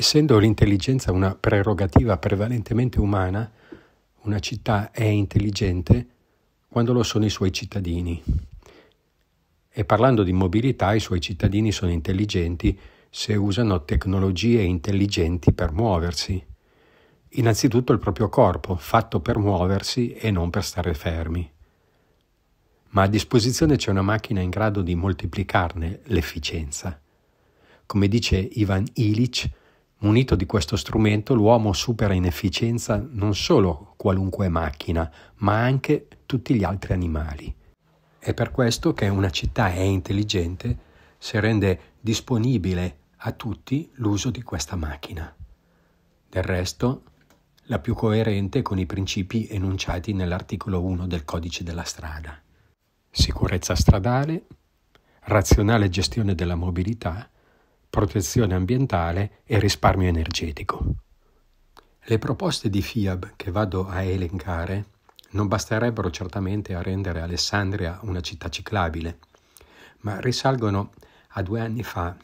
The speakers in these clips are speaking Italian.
essendo l'intelligenza una prerogativa prevalentemente umana, una città è intelligente quando lo sono i suoi cittadini. E parlando di mobilità, i suoi cittadini sono intelligenti se usano tecnologie intelligenti per muoversi. Innanzitutto il proprio corpo, fatto per muoversi e non per stare fermi. Ma a disposizione c'è una macchina in grado di moltiplicarne l'efficienza. Come dice Ivan Illich, Munito di questo strumento l'uomo supera in efficienza non solo qualunque macchina, ma anche tutti gli altri animali. È per questo che una città è intelligente se rende disponibile a tutti l'uso di questa macchina. Del resto, la più coerente con i principi enunciati nell'articolo 1 del codice della strada. Sicurezza stradale, razionale gestione della mobilità, protezione ambientale e risparmio energetico. Le proposte di FIAB che vado a elencare non basterebbero certamente a rendere Alessandria una città ciclabile, ma risalgono a due anni fa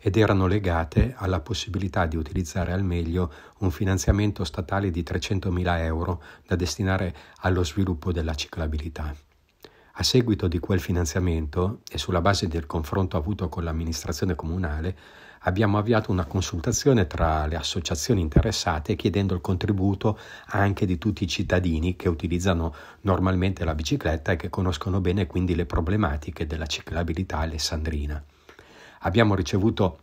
ed erano legate alla possibilità di utilizzare al meglio un finanziamento statale di 300.000 euro da destinare allo sviluppo della ciclabilità. A seguito di quel finanziamento e sulla base del confronto avuto con l'amministrazione comunale, abbiamo avviato una consultazione tra le associazioni interessate chiedendo il contributo anche di tutti i cittadini che utilizzano normalmente la bicicletta e che conoscono bene quindi le problematiche della ciclabilità alessandrina. Abbiamo ricevuto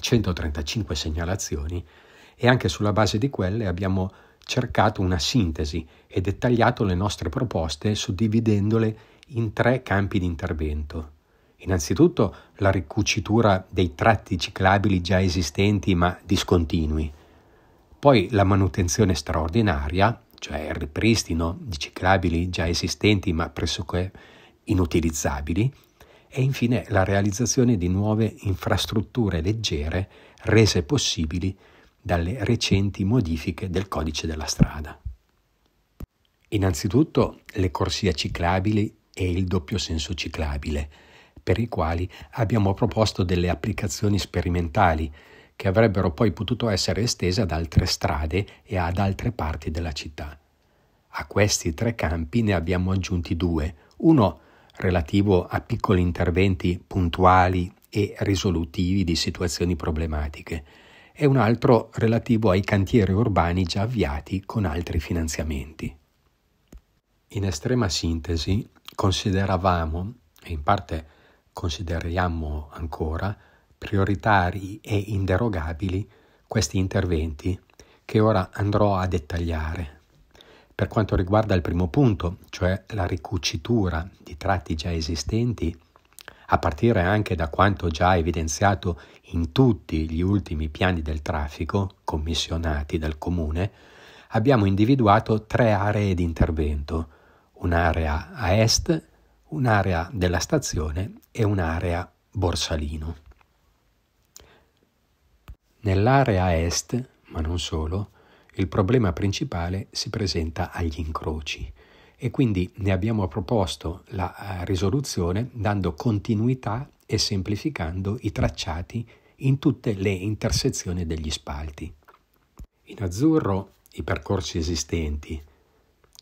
135 segnalazioni e anche sulla base di quelle abbiamo cercato una sintesi e dettagliato le nostre proposte suddividendole in tre campi di intervento. Innanzitutto la ricucitura dei tratti ciclabili già esistenti ma discontinui, poi la manutenzione straordinaria, cioè il ripristino di ciclabili già esistenti ma pressoché inutilizzabili, e infine la realizzazione di nuove infrastrutture leggere rese possibili dalle recenti modifiche del codice della strada. Innanzitutto le corsie ciclabili e il doppio senso ciclabile, per i quali abbiamo proposto delle applicazioni sperimentali che avrebbero poi potuto essere estese ad altre strade e ad altre parti della città. A questi tre campi ne abbiamo aggiunti due, uno relativo a piccoli interventi puntuali e risolutivi di situazioni problematiche e un altro relativo ai cantieri urbani già avviati con altri finanziamenti. In estrema sintesi, consideravamo, e in parte consideriamo ancora, prioritari e inderogabili questi interventi che ora andrò a dettagliare. Per quanto riguarda il primo punto, cioè la ricucitura di tratti già esistenti, a partire anche da quanto già evidenziato in tutti gli ultimi piani del traffico commissionati dal comune, abbiamo individuato tre aree di intervento un'area a est, un'area della stazione e un'area Borsalino. Nell'area est, ma non solo, il problema principale si presenta agli incroci e quindi ne abbiamo proposto la eh, risoluzione dando continuità e semplificando i tracciati in tutte le intersezioni degli spalti. In azzurro i percorsi esistenti,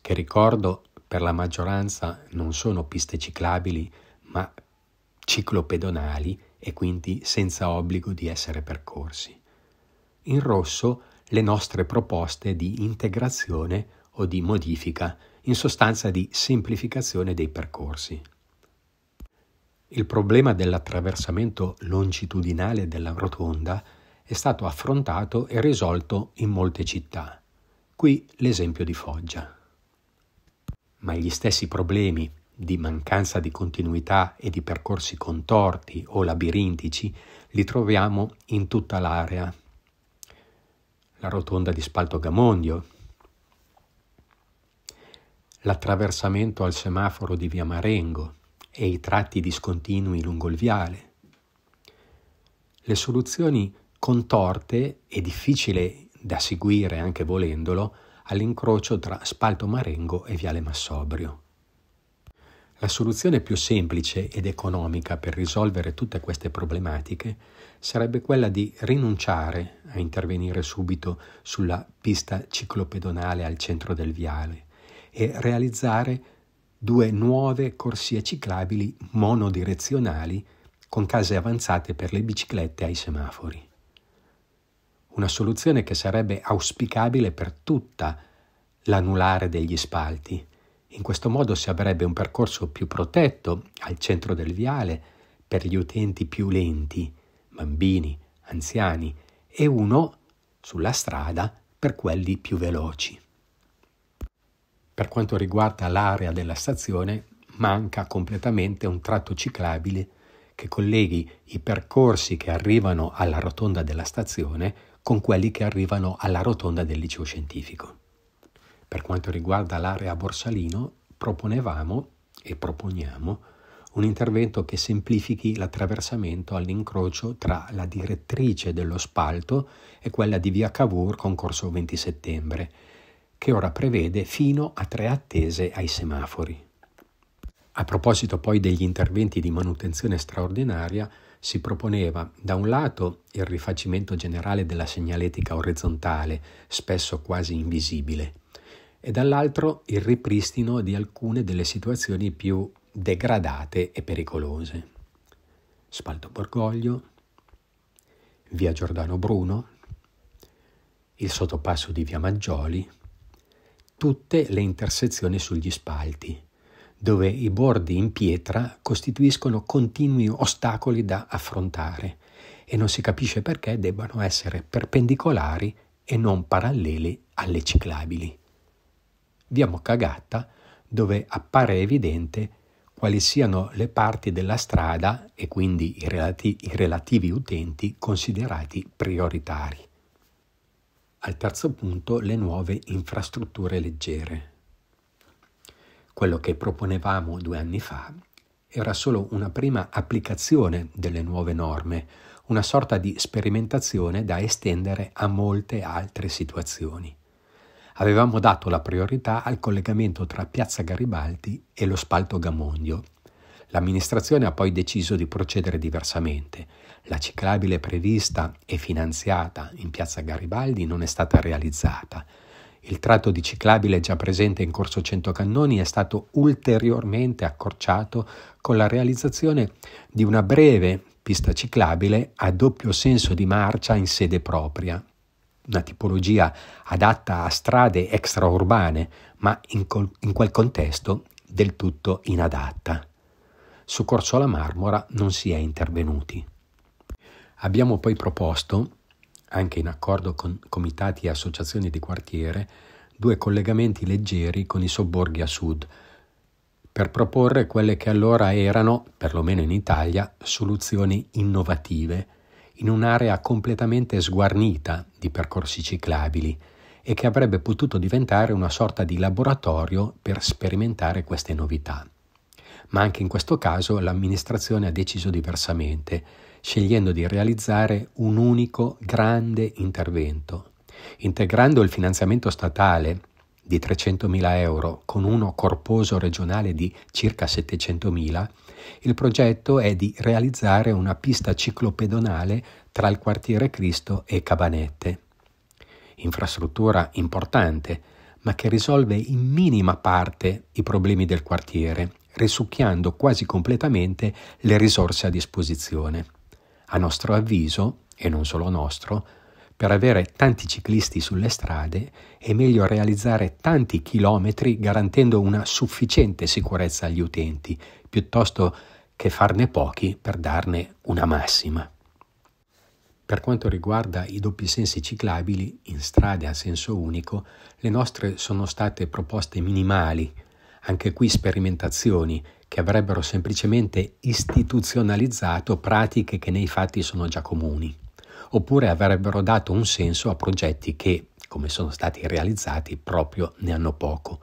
che ricordo per la maggioranza non sono piste ciclabili ma ciclopedonali e quindi senza obbligo di essere percorsi. In rosso le nostre proposte di integrazione o di modifica, in sostanza di semplificazione dei percorsi. Il problema dell'attraversamento longitudinale della rotonda è stato affrontato e risolto in molte città. Qui l'esempio di Foggia ma gli stessi problemi di mancanza di continuità e di percorsi contorti o labirintici li troviamo in tutta l'area. La rotonda di Spalto Gamondio, l'attraversamento al semaforo di Via Marengo e i tratti discontinui lungo il viale. Le soluzioni contorte e difficili da seguire anche volendolo all'incrocio tra Spalto Marengo e Viale Massobrio. La soluzione più semplice ed economica per risolvere tutte queste problematiche sarebbe quella di rinunciare a intervenire subito sulla pista ciclopedonale al centro del viale e realizzare due nuove corsie ciclabili monodirezionali con case avanzate per le biciclette ai semafori una soluzione che sarebbe auspicabile per tutta l'anulare degli spalti. In questo modo si avrebbe un percorso più protetto al centro del viale per gli utenti più lenti, bambini, anziani, e uno sulla strada per quelli più veloci. Per quanto riguarda l'area della stazione, manca completamente un tratto ciclabile che colleghi i percorsi che arrivano alla rotonda della stazione con quelli che arrivano alla rotonda del liceo scientifico. Per quanto riguarda l'area Borsalino, proponevamo e proponiamo un intervento che semplifichi l'attraversamento all'incrocio tra la direttrice dello spalto e quella di via Cavour con corso 20 settembre, che ora prevede fino a tre attese ai semafori. A proposito poi degli interventi di manutenzione straordinaria, si proponeva da un lato il rifacimento generale della segnaletica orizzontale, spesso quasi invisibile, e dall'altro il ripristino di alcune delle situazioni più degradate e pericolose. Spalto Borgoglio, via Giordano Bruno, il sottopasso di via Maggioli, tutte le intersezioni sugli spalti dove i bordi in pietra costituiscono continui ostacoli da affrontare e non si capisce perché debbano essere perpendicolari e non paralleli alle ciclabili. Via Moccagatta, dove appare evidente quali siano le parti della strada e quindi i, relati- i relativi utenti considerati prioritari. Al terzo punto le nuove infrastrutture leggere. Quello che proponevamo due anni fa era solo una prima applicazione delle nuove norme, una sorta di sperimentazione da estendere a molte altre situazioni. Avevamo dato la priorità al collegamento tra Piazza Garibaldi e lo spalto Gamondio. L'amministrazione ha poi deciso di procedere diversamente. La ciclabile prevista e finanziata in Piazza Garibaldi non è stata realizzata il tratto di ciclabile già presente in Corso Centocannoni è stato ulteriormente accorciato con la realizzazione di una breve pista ciclabile a doppio senso di marcia in sede propria, una tipologia adatta a strade extraurbane, ma in, col- in quel contesto del tutto inadatta. Su Corso La Marmora non si è intervenuti. Abbiamo poi proposto anche in accordo con comitati e associazioni di quartiere, due collegamenti leggeri con i sobborghi a sud, per proporre quelle che allora erano, perlomeno in Italia, soluzioni innovative, in un'area completamente sguarnita di percorsi ciclabili e che avrebbe potuto diventare una sorta di laboratorio per sperimentare queste novità. Ma anche in questo caso l'amministrazione ha deciso diversamente, scegliendo di realizzare un unico grande intervento, integrando il finanziamento statale di 300.000 euro con uno corposo regionale di circa 700.000, il progetto è di realizzare una pista ciclopedonale tra il quartiere Cristo e Cabanette. Infrastruttura importante, ma che risolve in minima parte i problemi del quartiere, risucchiando quasi completamente le risorse a disposizione. A nostro avviso, e non solo nostro, per avere tanti ciclisti sulle strade è meglio realizzare tanti chilometri garantendo una sufficiente sicurezza agli utenti, piuttosto che farne pochi per darne una massima. Per quanto riguarda i doppi sensi ciclabili in strade a senso unico, le nostre sono state proposte minimali, anche qui sperimentazioni che avrebbero semplicemente istituzionalizzato pratiche che nei fatti sono già comuni, oppure avrebbero dato un senso a progetti che, come sono stati realizzati, proprio ne hanno poco.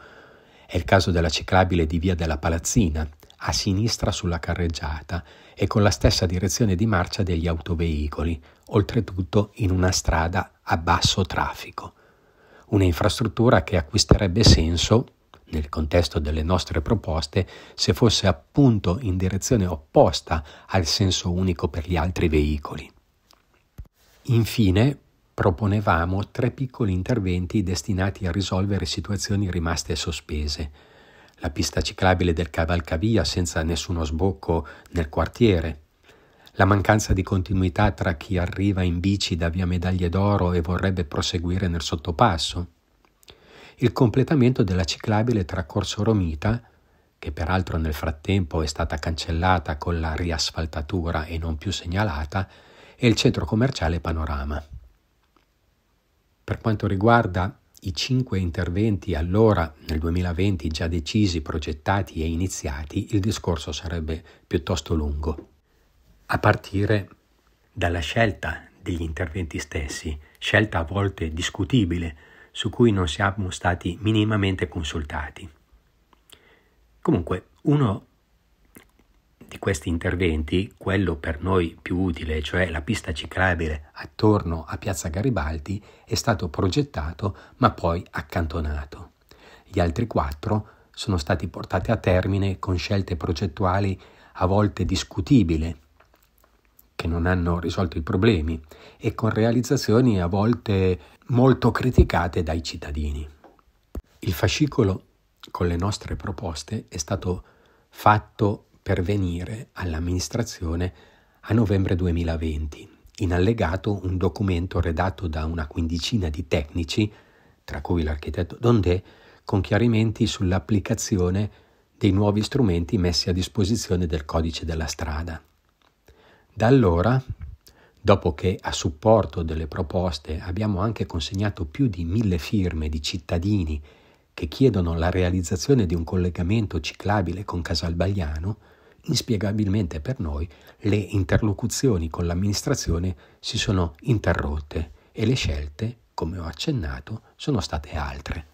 È il caso della ciclabile di Via della Palazzina, a sinistra sulla carreggiata e con la stessa direzione di marcia degli autoveicoli, oltretutto in una strada a basso traffico. Un'infrastruttura che acquisterebbe senso nel contesto delle nostre proposte se fosse appunto in direzione opposta al senso unico per gli altri veicoli. Infine, proponevamo tre piccoli interventi destinati a risolvere situazioni rimaste sospese. La pista ciclabile del cavalcavia senza nessuno sbocco nel quartiere, la mancanza di continuità tra chi arriva in bici da via Medaglie d'Oro e vorrebbe proseguire nel sottopasso, il completamento della ciclabile tra Corso Romita, che peraltro nel frattempo è stata cancellata con la riasfaltatura e non più segnalata, e il centro commerciale Panorama. Per quanto riguarda i cinque interventi allora nel 2020 già decisi, progettati e iniziati, il discorso sarebbe piuttosto lungo. A partire dalla scelta degli interventi stessi, scelta a volte discutibile, su cui non siamo stati minimamente consultati. Comunque, uno di questi interventi, quello per noi più utile, cioè la pista ciclabile attorno a Piazza Garibaldi, è stato progettato ma poi accantonato. Gli altri quattro sono stati portati a termine con scelte progettuali a volte discutibili, che non hanno risolto i problemi, e con realizzazioni a volte molto criticate dai cittadini. Il fascicolo con le nostre proposte è stato fatto pervenire all'amministrazione a novembre 2020. In allegato un documento redatto da una quindicina di tecnici, tra cui l'architetto Dondé, con chiarimenti sull'applicazione dei nuovi strumenti messi a disposizione del codice della strada. Da allora dopo che a supporto delle proposte abbiamo anche consegnato più di mille firme di cittadini che chiedono la realizzazione di un collegamento ciclabile con Casalbagliano, inspiegabilmente per noi le interlocuzioni con l'amministrazione si sono interrotte e le scelte, come ho accennato, sono state altre.